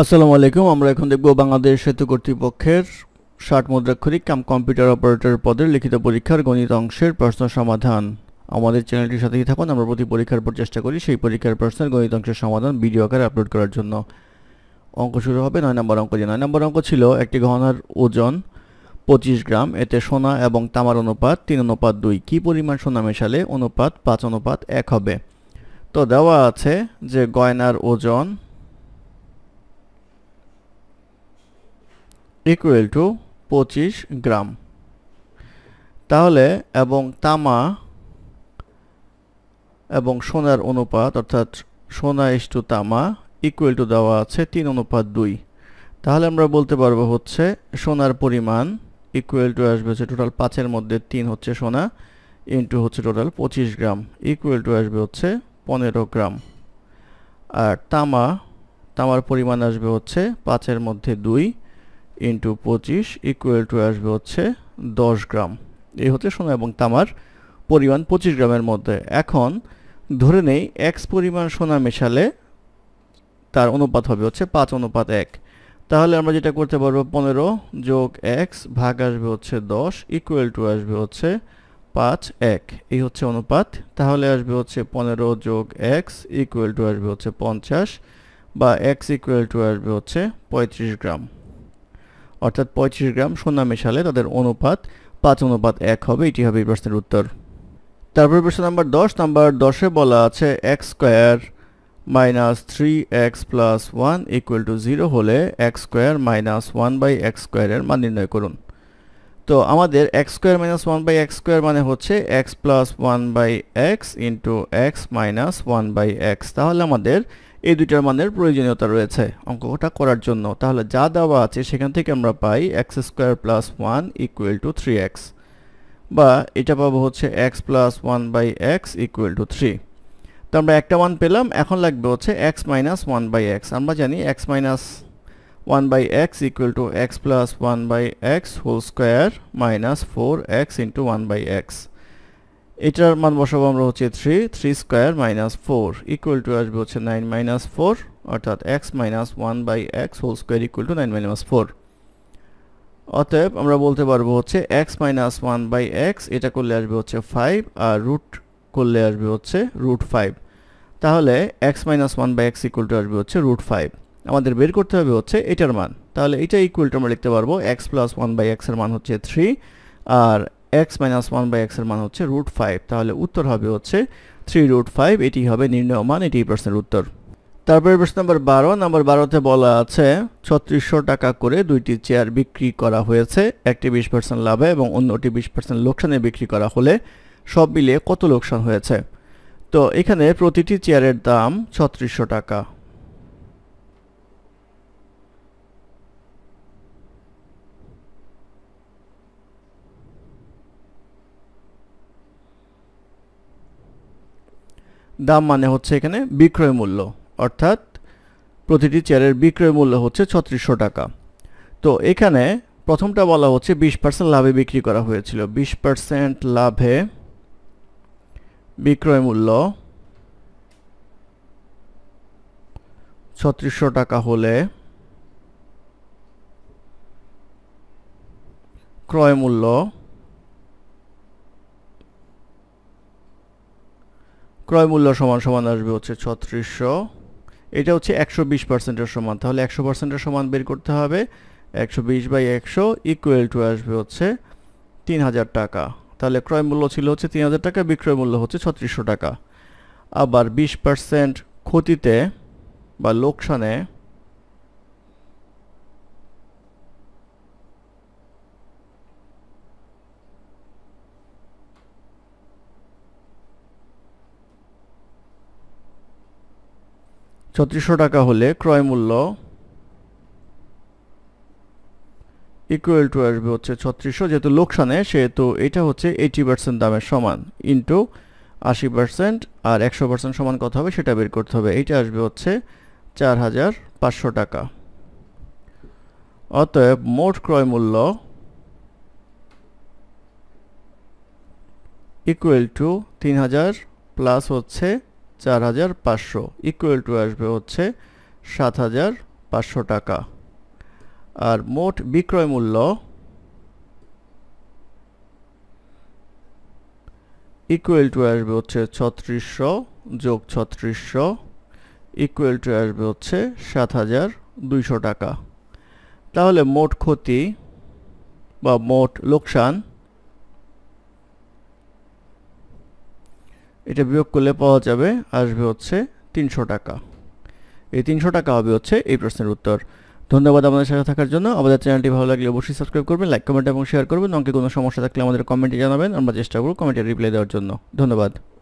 আসসালামু আলাইকুম আমরা এখন দেখব বাংলাদেশ সেতু কর্তৃপক্ষের ষাট মুদ্রাক্ষরিক কাম কম্পিউটার অপারেটর পদের লিখিত পরীক্ষার গণিত অংশের প্রশ্ন সমাধান আমাদের চ্যানেলটির সাথেই থাকুন আমরা প্রতি পরীক্ষার পর চেষ্টা করি সেই পরীক্ষার প্রশ্নের গণিত অংশের সমাধান ভিডিও আকারে আপলোড করার জন্য অঙ্ক শুরু হবে নয় নম্বর অঙ্ক যে নয় নম্বর অঙ্ক ছিল একটি গহনার ওজন পঁচিশ গ্রাম এতে সোনা এবং তামার অনুপাত তিন অনুপাত দুই কী পরিমাণ সোনা মেশালে অনুপাত পাঁচ অনুপাত এক হবে তো দেওয়া আছে যে গয়নার ওজন ইকুয়াল টু পঁচিশ গ্রাম তাহলে এবং তামা এবং সোনার অনুপাত অর্থাৎ সোনা ইস টু তামা ইকুয়াল টু দেওয়া আছে তিন অনুপাত দুই তাহলে আমরা বলতে পারবো হচ্ছে সোনার পরিমাণ ইকুয়াল টু আসবে হচ্ছে টোটাল পাঁচের মধ্যে তিন হচ্ছে সোনা ইন্টু হচ্ছে টোটাল পঁচিশ গ্রাম ইকুয়াল টু আসবে হচ্ছে পনেরো গ্রাম আর তামা তামার পরিমাণ আসবে হচ্ছে পাঁচের মধ্যে দুই ইন্টু পঁচিশ ইকুয়াল টু আসবে হচ্ছে দশ গ্রাম এই হচ্ছে সোনা এবং তামার পরিমাণ পঁচিশ গ্রামের মধ্যে এখন ধরে নেই এক্স পরিমাণ সোনা মেশালে তার অনুপাত হবে হচ্ছে পাঁচ অনুপাত এক তাহলে আমরা যেটা করতে পারবো পনেরো যোগ এক্স ভাগ আসবে হচ্ছে দশ ইকুয়াল টু আসবে হচ্ছে পাঁচ এক এই হচ্ছে অনুপাত তাহলে আসবে হচ্ছে পনেরো যোগ এক্স ইকুয়াল টু আসবে হচ্ছে পঞ্চাশ বা এক্স ইকুয়াল টু আসবে হচ্ছে পঁয়ত্রিশ গ্রাম অর্থাৎ পঁয়ত্রিশ গ্রাম সোনা মেশালে তাদের অনুপাত পাঁচ অনুপাত এক হবে এটি হবে এই প্রশ্নের উত্তর তারপর প্রশ্ন নাম্বার দশ নাম্বার দশে বলা আছে x square minus three x plus one equal to zero হলে x square minus one by x স্কোয়ারের মান নির্ণয় করুন তো আমাদের x square minus one by x square মানে হচ্ছে x plus one by x into x minus one by x তাহলে আমাদের এই দুইটার মানের প্রয়োজনীয়তা রয়েছে অঙ্কটা করার জন্য তাহলে যা দেওয়া আছে সেখান থেকে আমরা পাই x square plus one equal to three x বা এটা পাবো হচ্ছে x plus one by x equal to three তো আমরা একটা ওয়ান পেলাম এখন লাগবে হচ্ছে x minus one by x আমরা জানি x minus 1 by x equal to x plus 1 by x whole square minus 4x into 1 by x এটার মান বসাবো আমরা হচ্ছে three three square minus four equal to আসবে হচ্ছে নাইন মাইনাস ফোর অর্থাৎ x minus one by x whole square equal to nine minus four অতএব আমরা বলতে পারবো হচ্ছে x minus one by x এটা করলে আসবে হচ্ছে ফাইভ আর রুট করলে আসবে হচ্ছে রুট ফাইভ তাহলে x minus one by x equal to আসবে হচ্ছে রুট ফাইভ আমাদের বের করতে হবে হচ্ছে এটার মান তাহলে এটা টু আমরা লিখতে পারবো এক্স প্লাস ওয়ান বাই এক্সের মান হচ্ছে থ্রি আর এক্স মাইনাস ওয়ান বাই এক্সের মান হচ্ছে রুট ফাইভ তাহলে উত্তর হবে হচ্ছে থ্রি রুট ফাইভ এটি হবে নির্ণয় মান এটি প্রশ্নের উত্তর তারপরে প্রশ্ন নম্বর বারো নম্বর বারোতে বলা আছে ছত্রিশশো টাকা করে দুইটি চেয়ার বিক্রি করা হয়েছে একটি বিশ পার্সেন্ট লাভে এবং অন্যটি বিশ পার্সেন্ট লোকসানে বিক্রি করা হলে সব মিলিয়ে কত লোকসান হয়েছে তো এখানে প্রতিটি চেয়ারের দাম ছত্রিশশো টাকা দাম মানে হচ্ছে এখানে বিক্রয় মূল্য অর্থাৎ প্রতিটি চেয়ারের বিক্রয় মূল্য হচ্ছে ছত্রিশশো টাকা তো এখানে প্রথমটা বলা হচ্ছে বিশ পার্সেন্ট লাভে বিক্রি করা হয়েছিল বিশ পার্সেন্ট লাভে বিক্রয় মূল্য ছত্রিশশো টাকা হলে ক্রয় মূল্য ক্রয় মূল্য সমান সমান আসবে হচ্ছে ছত্রিশশো এটা হচ্ছে একশো বিশ পার্সেন্টের সমান তাহলে একশো পার্সেন্টের সমান বের করতে হবে একশো বিশ বাই একশো ইকুয়াল টু আসবে হচ্ছে তিন হাজার টাকা তাহলে ক্রয় মূল্য ছিল হচ্ছে তিন হাজার টাকা বিক্রয় মূল্য হচ্ছে ছত্রিশশো টাকা আবার বিশ পার্সেন্ট ক্ষতিতে বা লোকসানে ছত্রিশশো টাকা হলে ক্রয় মূল্য ইকুয়াল টু আসবে হচ্ছে ছত্রিশশো যেহেতু লোকসানে সেহেতু এটা হচ্ছে এইটি পার্সেন্ট দামের সমান ইন্টু আশি পার্সেন্ট আর একশো পার্সেন্ট সমান কত হবে সেটা বের করতে হবে এইটা আসবে হচ্ছে চার হাজার পাঁচশো টাকা অতএব মোট ক্রয় মূল্য ইকুয়াল টু তিন হাজার প্লাস হচ্ছে চার হাজার পাঁচশো ইকুয়াল টু আসবে হচ্ছে সাত হাজার পাঁচশো টাকা আর মোট বিক্রয় মূল্য ইকুয়াল টু আসবে হচ্ছে ছত্রিশশো যোগ ছত্রিশশো ইকুয়াল টু আসবে হচ্ছে সাত হাজার দুইশো টাকা তাহলে মোট ক্ষতি বা মোট লোকসান এটা বিয়োগ করলে পাওয়া যাবে আসবে হচ্ছে তিনশো টাকা এই তিনশো টাকা হবে হচ্ছে এই প্রশ্নের উত্তর ধন্যবাদ আমাদের সাথে থাকার জন্য আমাদের চ্যানেলটি ভালো লাগলে অবশ্যই সাবস্ক্রাইব করবেন লাইক কমেন্ট এবং শেয়ার করবেন অঙ্কে কোনো সমস্যা থাকলে আমাদের কমেন্টে জানাবেন আমরা চেষ্টা করব কমেন্টে রিপ্লাই দেওয়ার জন্য ধন্যবাদ